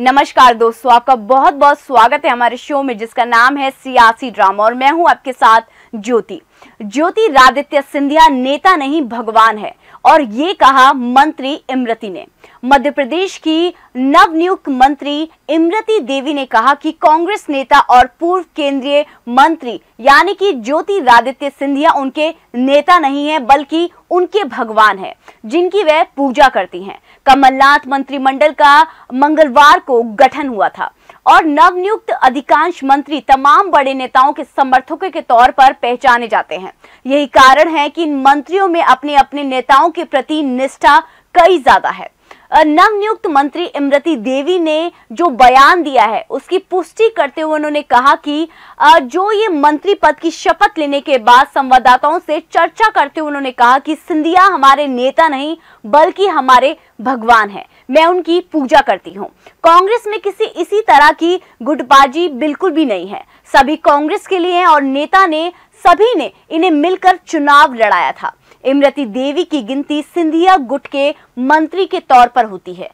नमस्कार दोस्तों आपका बहुत बहुत स्वागत है हमारे शो में जिसका नाम है सियासी ड्रामा और मैं हूं आपके साथ ज्योति ज्योतिरादित्य सिंधिया नेता नहीं भगवान है और ये कहा मंत्री इमरती ने मध्य प्रदेश की नवनियुक्त मंत्री इमरती देवी ने कहा कि कांग्रेस नेता और पूर्व केंद्रीय मंत्री यानी कि ज्योतिरादित्य सिंधिया उनके नेता नहीं है बल्कि उनके भगवान हैं जिनकी वह पूजा करती हैं कमलनाथ मंत्रिमंडल का मंगलवार को गठन हुआ था और नवनियुक्त अधिकांश मंत्री तमाम बड़े नेताओं के समर्थकों के तौर पर पहचाने जाते हैं यही कारण है कि इन मंत्रियों में अपने अपने नेताओं के प्रति निष्ठा कई ज्यादा है नवनियुक्त मंत्री इमरती देवी ने जो बयान दिया है उसकी पुष्टि करते हुए उन्होंने कहा कि जो ये मंत्री पद की शपथ लेने के बाद संवाददाताओं से चर्चा करते हुए उन्होंने कहा कि सिंधिया हमारे नेता नहीं बल्कि हमारे भगवान है मैं उनकी पूजा करती हूँ कांग्रेस में किसी इसी तरह की गुटबाजी बिल्कुल भी नहीं है सभी कांग्रेस के लिए है और नेता ने सभी ने इन्हें मिलकर चुनाव लड़ाया था इमरती देवी की गिनती सिंधिया गुट के मंत्री के तौर पर होती है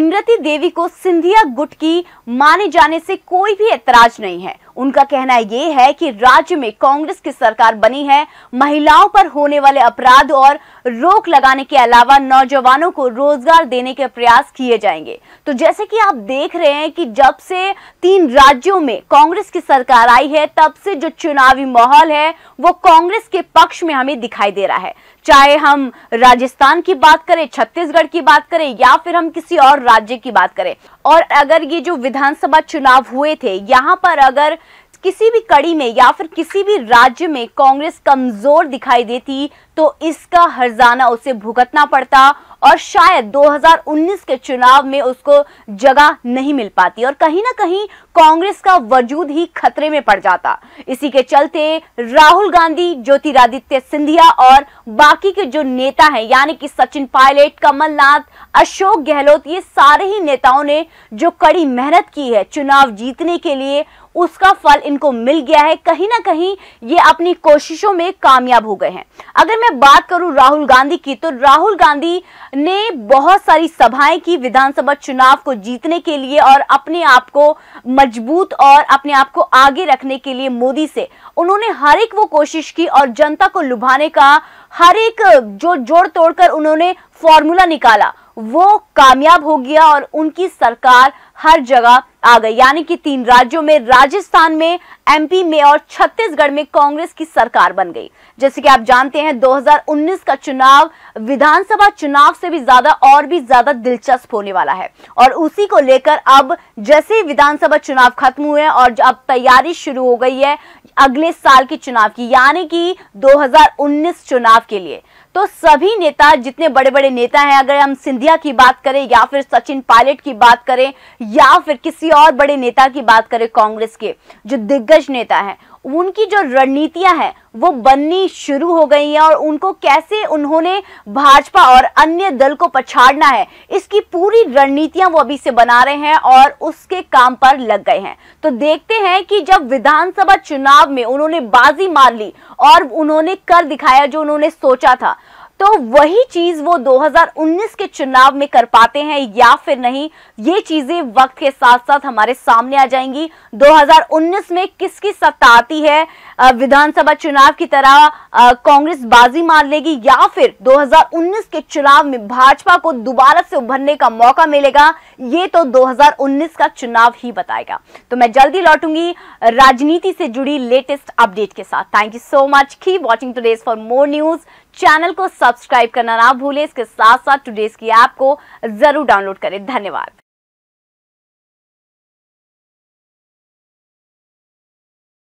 इमरती देवी को सिंधिया गुट की माने जाने से कोई भी एतराज नहीं है उनका कहना यह है कि राज्य में कांग्रेस की सरकार बनी है महिलाओं पर होने वाले अपराध और रोक लगाने के अलावा नौजवानों को रोजगार देने के प्रयास किए जाएंगे तो जैसे कि आप देख रहे हैं कि जब से तीन राज्यों में कांग्रेस की सरकार आई है तब से जो चुनावी माहौल है वो कांग्रेस के पक्ष में हमें दिखाई दे रहा है चाहे हम राजस्थान की बात करें छत्तीसगढ़ की बात करें या फिर हम किसी और राज्य की बात करें और अगर ये जो विधानसभा चुनाव हुए थे यहाँ पर अगर किसी भी कड़ी में या फिर किसी भी राज्य में कांग्रेस कमजोर दिखाई देती तो इसका हर्जाना उसे भुगतना पड़ता और शायद 2019 के चुनाव में उसको जगह नहीं मिल पाती और कहीं ना कहीं कांग्रेस का वजूद ही खतरे में पड़ जाता इसी के चलते राहुल गांधी ज्योतिरादित्य सिंधिया और बाकी के जो नेता हैं यानी कि सचिन पायलट कमलनाथ अशोक गहलोत ये सारे ही नेताओं ने जो कड़ी मेहनत की है चुनाव जीतने के लिए उसका फल इनको मिल गया है कहीं ना कहीं ये अपनी कोशिशों में कामयाब हो गए हैं अगर मैं बात करूं राहुल गांधी की तो राहुल गांधी ने बहुत सारी सभाएं की विधानसभा चुनाव को जीतने के लिए और अपने आप को मजबूत और अपने आप को आगे रखने के लिए मोदी से उन्होंने हर एक वो कोशिश की और जनता को लुभाने का हर एक जो जोड़ तोड़कर उन्होंने फॉर्मूला निकाला वो कामयाब हो गया और उनकी सरकार हर जगह आ गई यानी कि तीन राज्यों में राजस्थान में एमपी में और छत्तीसगढ़ में कांग्रेस की सरकार बन गई जैसे कि आप जानते हैं 2019 का चुनाव विधानसभा चुनाव से भी ज्यादा और भी ज्यादा दिलचस्प होने वाला है और उसी को लेकर अब जैसे ही विधानसभा चुनाव खत्म हुए और अब तैयारी शुरू हो गई है अगले साल के चुनाव की यानी कि दो चुनाव के लिए तो सभी नेता जितने बड़े बड़े नेता हैं अगर हम सिंधिया की बात करें या फिर सचिन पायलट की बात करें या फिर किसी और बड़े नेता की बात करें कांग्रेस के जो दिग्गज नेता हैं उनकी जो रणनीतियां हैं वो बननी शुरू हो गई हैं और उनको कैसे उन्होंने भाजपा और अन्य दल को पछाड़ना है इसकी पूरी रणनीतियां वो अभी से बना रहे हैं और उसके काम पर लग गए हैं तो देखते हैं कि जब विधानसभा चुनाव में उन्होंने बाजी मार ली और उन्होंने कर दिखाया जो उन्होंने सोचा था तो वही चीज वो 2019 के चुनाव में कर पाते हैं या फिर नहीं ये चीजें वक्त के साथ साथ हमारे सामने आ जाएंगी 2019 में किसकी सत्ता आती है विधानसभा चुनाव की तरह कांग्रेस बाजी मार लेगी या फिर 2019 के चुनाव में भाजपा को दोबारा से उभरने का मौका मिलेगा ये तो 2019 का चुनाव ही बताएगा तो मैं जल्दी लौटूंगी राजनीति से जुड़ी लेटेस्ट अपडेट के साथ थैंक यू सो मच की watching today's for more news channel को सब्सक्राइब करना ना भूलें इसके साथ साथ टुडेज की ऐप को जरूर डाउनलोड करें धन्यवाद